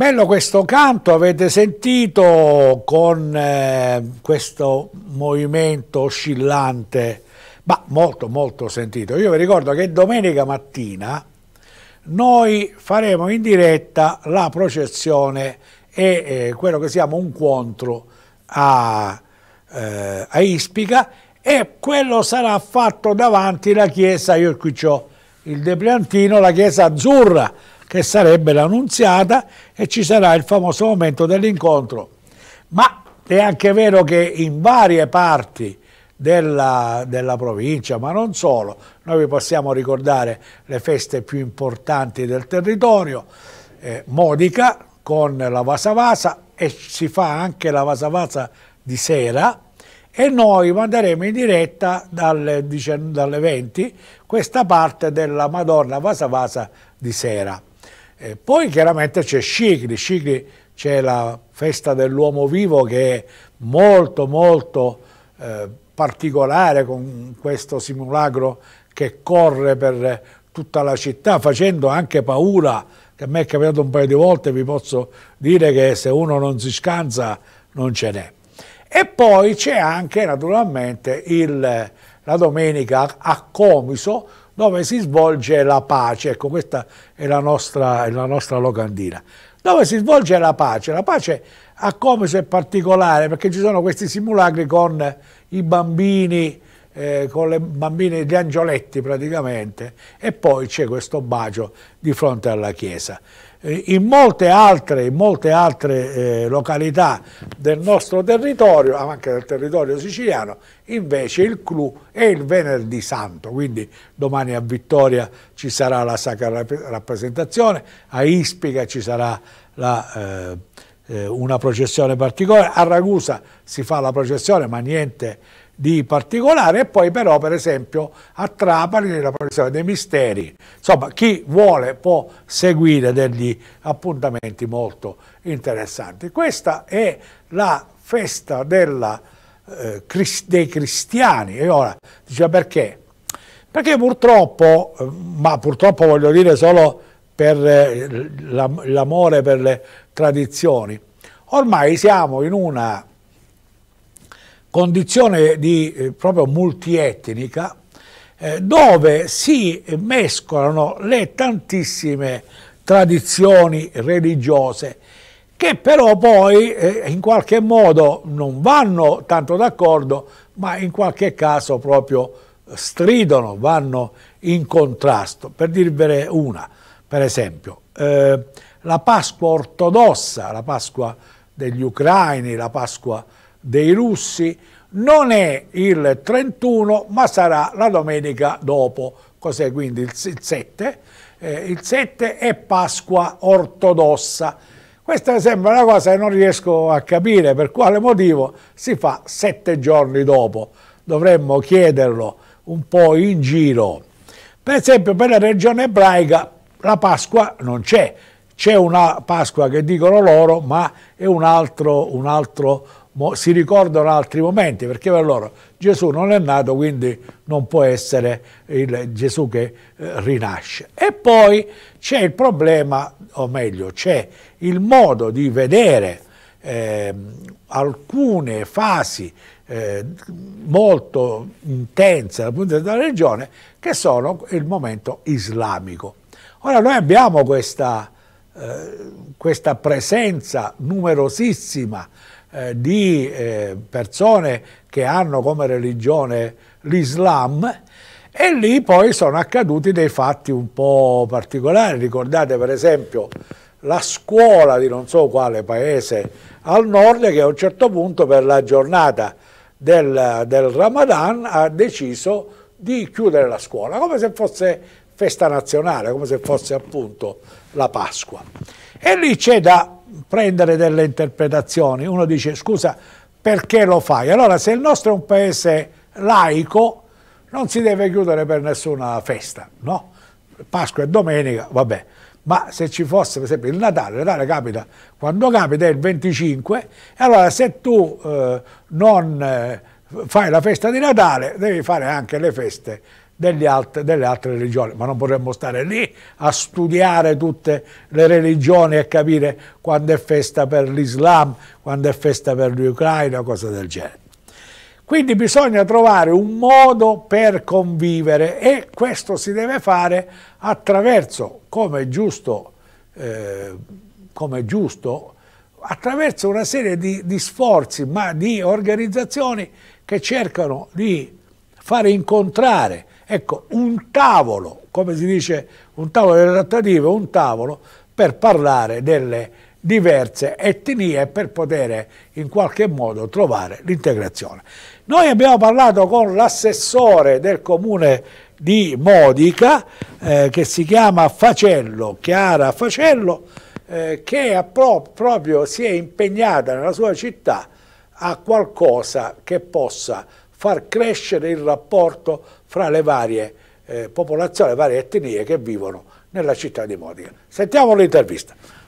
Bello questo canto, avete sentito con eh, questo movimento oscillante, ma molto molto sentito. Io vi ricordo che domenica mattina noi faremo in diretta la processione e eh, quello che siamo un contro a, eh, a, Ispica e quello sarà fatto davanti alla chiesa, io qui ho il depriantino, la chiesa azzurra, che sarebbe l'annunziata e ci sarà il famoso momento dell'incontro. Ma è anche vero che in varie parti della, della, provincia, ma non solo, noi vi possiamo ricordare le feste più importanti del territorio, eh, Modica con la Vasavasa e si fa anche la Vasavasa di sera e noi manderemo in diretta dalle, dalle 20 questa parte della Madonna Vasavasa di sera. E poi chiaramente c'è Scicli, Scicli c'è la festa dell'uomo vivo che è molto molto eh, particolare con questo simulacro che corre per tutta la città facendo anche paura che a me è capitato un paio di volte vi posso dire che se uno non si scansa non ce n'è e poi c'è anche naturalmente il, la domenica a Comiso dove si svolge la pace, ecco questa è la nostra, è la nostra locandina, dove si svolge la pace, la pace a Comiso è particolare perché ci sono questi simulacri con i bambini, eh, con le bambine gli angioletti praticamente e poi c'è questo bacio di fronte alla chiesa. Eh, in molte altre, in molte altre eh, località del nostro territorio, anche del territorio siciliano, invece il clou è il venerdì santo, quindi domani a Vittoria ci sarà la sacra rappresentazione, a Ispica ci sarà la, eh, eh, una processione particolare, a Ragusa si fa la processione ma niente di particolare e poi però per esempio a Trapani nella professione dei misteri insomma chi vuole può seguire degli appuntamenti molto interessanti questa è la festa della, eh, dei cristiani e ora diceva perché perché purtroppo eh, ma purtroppo voglio dire solo per eh, l'amore per le tradizioni ormai siamo in una condizione di, eh, proprio multietnica eh, dove si mescolano le tantissime tradizioni religiose che però poi eh, in qualche modo non vanno tanto d'accordo ma in qualche caso proprio stridono, vanno in contrasto. Per dirvene una, per esempio, eh, la Pasqua ortodossa, la Pasqua degli ucraini, la Pasqua dei russi non è il 31 ma sarà la domenica dopo, cos'è quindi il 7? Eh, il 7 è Pasqua ortodossa. Questa sembra una cosa che non riesco a capire per quale motivo si fa sette giorni dopo. Dovremmo chiederlo un po' in giro. Per esempio per la regione ebraica la Pasqua non c'è, c'è una Pasqua che dicono loro ma è un altro, un altro si ricordano altri momenti, perché per loro Gesù non è nato, quindi non può essere il Gesù che eh, rinasce. E poi c'è il problema, o meglio, c'è il modo di vedere eh, alcune fasi eh, molto intense dal punto di vista della religione, che sono il momento islamico. Ora noi abbiamo questa, eh, questa presenza numerosissima eh, di eh, persone che hanno come religione l'Islam e lì poi sono accaduti dei fatti un po' particolari. Ricordate per esempio la scuola di non so quale paese al nord che a un certo punto per la giornata del, del Ramadan ha deciso di chiudere la scuola, come se fosse festa nazionale, come se fosse appunto la Pasqua. E lì c'è da prendere delle interpretazioni. Uno dice scusa perché lo fai? Allora se il nostro è un paese laico non si deve chiudere per nessuna festa, no? Pasqua e domenica, vabbè. Ma se ci fosse per esempio il Natale, il Natale capita quando capita è il 25, e allora se tu eh, non eh, fai la festa di Natale devi fare anche le feste alt delle altre religioni, ma non potremmo stare lì a studiare tutte le religioni e capire quando è festa per l'Islam, quando è festa per l'Ucraina, cose del genere. Quindi bisogna trovare un modo per convivere e questo si deve fare attraverso, come giusto, eh, come giusto attraverso una serie di, di, sforzi, ma di organizzazioni che cercano di fare incontrare Ecco, un tavolo, come si dice, un tavolo delle trattative, un tavolo per parlare delle diverse etnie per poter in qualche modo trovare l'integrazione. Noi abbiamo parlato con l'assessore del comune di Modica eh, che si chiama Facello, Chiara Facello, eh, che pro proprio si è impegnata nella sua città a qualcosa che possa far crescere il rapporto fra le varie eh, popolazioni, le varie etnie che vivono nella città di Modica. Sentiamo l'intervista.